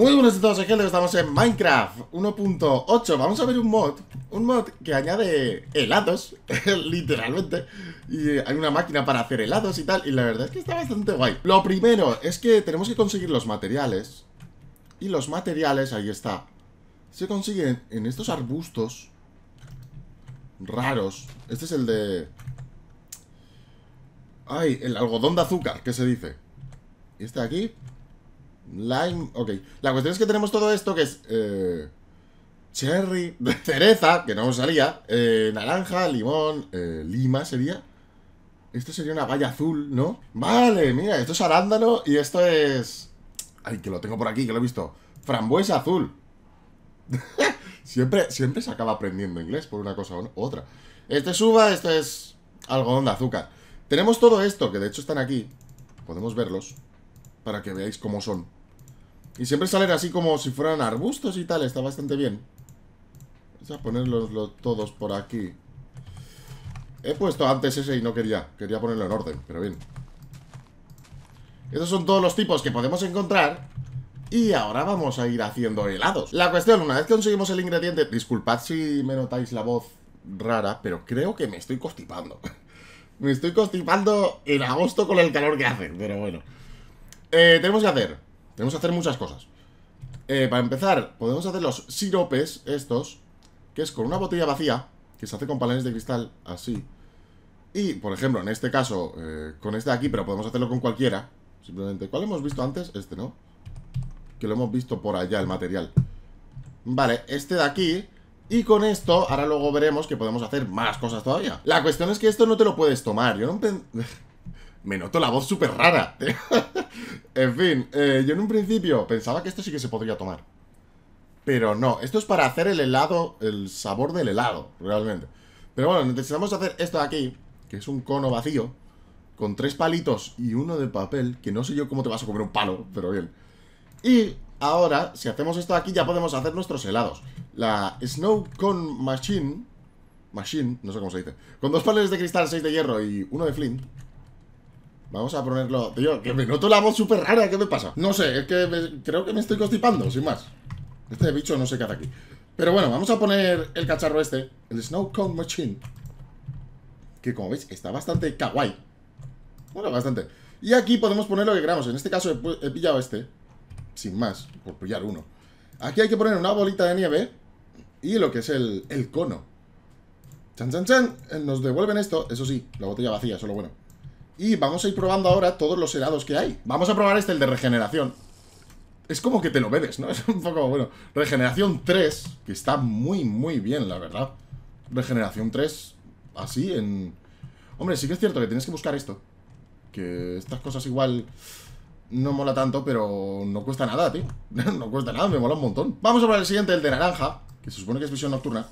Muy buenos a todos, estamos en Minecraft 1.8 Vamos a ver un mod, un mod que añade helados, literalmente Y hay una máquina para hacer helados y tal, y la verdad es que está bastante guay Lo primero es que tenemos que conseguir los materiales Y los materiales, ahí está Se consiguen en estos arbustos Raros Este es el de... Ay, el algodón de azúcar, que se dice Y este de aquí Lime, ok. La cuestión es que tenemos todo esto que es... Eh, cherry, cereza, que no salía, eh, naranja, limón, eh, lima sería. Esto sería una valla azul, ¿no? Vale, mira, esto es arándano y esto es... Ay, que lo tengo por aquí, que lo he visto. Frambuesa azul. siempre, siempre se acaba aprendiendo inglés por una cosa o otra. Este es uva, esto es algodón de azúcar. Tenemos todo esto, que de hecho están aquí. Podemos verlos para que veáis cómo son. Y siempre salen así como si fueran arbustos y tal. Está bastante bien. Vamos a ponerlos todos por aquí. He puesto antes ese y no quería. Quería ponerlo en orden, pero bien. Estos son todos los tipos que podemos encontrar. Y ahora vamos a ir haciendo helados. La cuestión, una vez que conseguimos el ingrediente... Disculpad si me notáis la voz rara, pero creo que me estoy constipando. me estoy constipando en agosto con el calor que hace, pero bueno. Eh, tenemos que hacer tenemos que hacer muchas cosas. Eh, para empezar, podemos hacer los siropes estos, que es con una botella vacía, que se hace con palanes de cristal, así. Y, por ejemplo, en este caso, eh, con este de aquí, pero podemos hacerlo con cualquiera. Simplemente, ¿cuál hemos visto antes? Este, ¿no? Que lo hemos visto por allá, el material. Vale, este de aquí... Y con esto, ahora luego veremos que podemos hacer más cosas todavía. La cuestión es que esto no te lo puedes tomar. Yo no... Me noto la voz súper rara. En fin, eh, yo en un principio pensaba que esto sí que se podría tomar. Pero no, esto es para hacer el helado, el sabor del helado, realmente. Pero bueno, necesitamos hacer esto de aquí, que es un cono vacío, con tres palitos y uno de papel, que no sé yo cómo te vas a comer un palo, pero bien. Y ahora, si hacemos esto de aquí, ya podemos hacer nuestros helados. La Snow Cone Machine, Machine, no sé cómo se dice, con dos palos de cristal, seis de hierro y uno de flint, Vamos a ponerlo. Tío, que me noto la voz súper rara. ¿Qué me pasa? No sé, es que creo que me estoy constipando, sin más. Este bicho no sé qué hace aquí. Pero bueno, vamos a poner el cacharro este. El Snow Cone Machine. Que como veis, está bastante kawaii. Bueno, bastante. Y aquí podemos poner lo que queramos. En este caso he, pillado este. Sin más, por pillar uno. Aquí hay que poner una bolita de nieve. Y lo que es el, el cono. Chan, chan, chan. Nos devuelven esto. Eso sí, la botella vacía, solo bueno. Y vamos a ir probando ahora todos los helados que hay. Vamos a probar este, el de regeneración. Es como que te lo bebes, ¿no? Es un poco, bueno, regeneración 3, que está muy, muy bien, la verdad. Regeneración 3, así en... Hombre, sí que es cierto que tienes que buscar esto. Que estas cosas igual no mola tanto, pero no cuesta nada, tío. no cuesta nada, me mola un montón. Vamos a probar el siguiente, el de naranja, que se supone que es visión nocturna.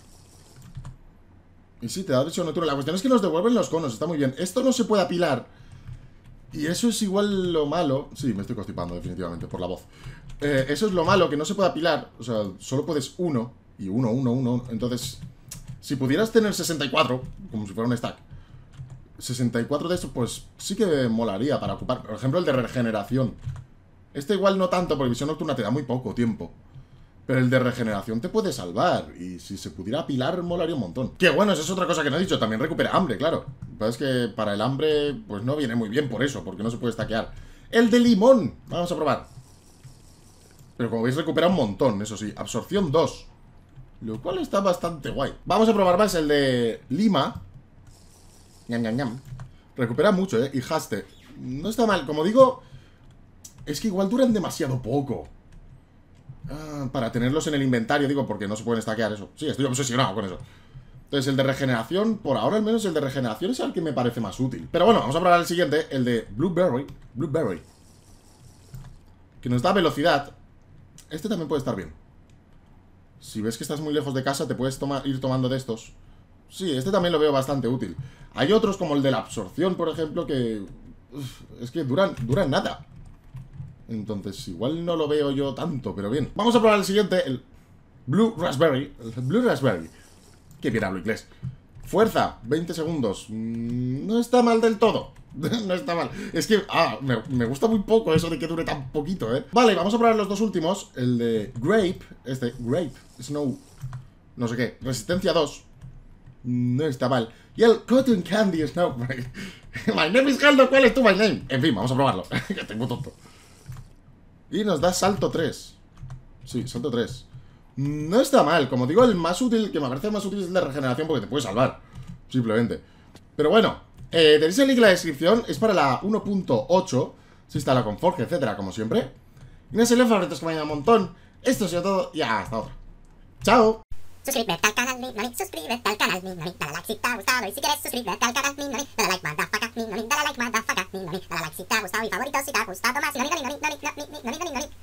Y sí, te da visión nocturna. La cuestión es que nos devuelven los conos, está muy bien. Esto no se puede apilar y eso es igual lo malo. Sí, me estoy constipando definitivamente por la voz. Eh, eso es lo malo, que no se puede apilar. O sea, solo puedes uno. Y uno, uno, uno. Entonces, si pudieras tener 64, como si fuera un stack, 64 de estos, pues sí que molaría para ocupar. Por ejemplo, el de regeneración. Este igual no tanto, porque visión nocturna te da muy poco tiempo. Pero el de regeneración te puede salvar. Y si se pudiera apilar, molaría un montón. Que bueno, eso es otra cosa que no he dicho. También recupera hambre, claro. pasa es que para el hambre, pues no viene muy bien por eso. Porque no se puede stackear. El de limón. Vamos a probar. Pero como veis, recupera un montón, eso sí. Absorción 2. Lo cual está bastante guay. Vamos a probar más el de lima. Ñam, ñam, ñam. Recupera mucho, ¿eh? Y haste. No está mal. Como digo, es que igual duran demasiado poco. Ah, para tenerlos en el inventario, digo, porque no se pueden stackear eso. Sí, estoy obsesionado con eso. Entonces, el de regeneración, por ahora al menos el de regeneración es el que me parece más útil. Pero bueno, vamos a probar el siguiente, el de Blueberry. Blueberry. Que nos da velocidad. Este también puede estar bien. Si ves que estás muy lejos de casa, te puedes ir tomando de estos. Sí, este también lo veo bastante útil. Hay otros como el de la absorción, por ejemplo, que... es que duran, duran nada. Entonces igual no lo veo yo tanto, pero bien. Vamos a probar el siguiente, el Blue Raspberry. El Blue Raspberry. Qué bien hablo inglés. Fuerza, 20 segundos. Mm, no está mal del todo. no está mal. Es que, ah, me, me, gusta muy poco eso de que dure tan poquito, ¿eh? Vale, vamos a probar los dos últimos. El de Grape, este, Grape, Snow, no sé qué, Resistencia 2. No está mal. Y el Cotton Candy Snow. my name is Haldo, ¿cuál es tu my name? En fin, vamos a probarlo. que tengo tonto. Y nos da salto 3. Sí, salto 3. No está mal. Como digo, el más útil, que me parece el más útil es el de regeneración porque te puede salvar. Simplemente. Pero bueno, eh, tenéis el link en la descripción. Es para la 1.8. Se instala con Forge, etcétera, como siempre. Y no se le favoritos que me un montón. Esto ha sido todo y hasta otra. ¡Chao! Suscríbete al canal, mi suscríbete al canal, mi nami, like si te ha gustado y si quieres suscríbete al canal, mi nami, like, motherfucker, mi nami, like, motherfucker, mi nami, like si te ha gustado y favorito si te ha gustado más, mi nami, nami, nami, nami, nami, nami, nami, nami,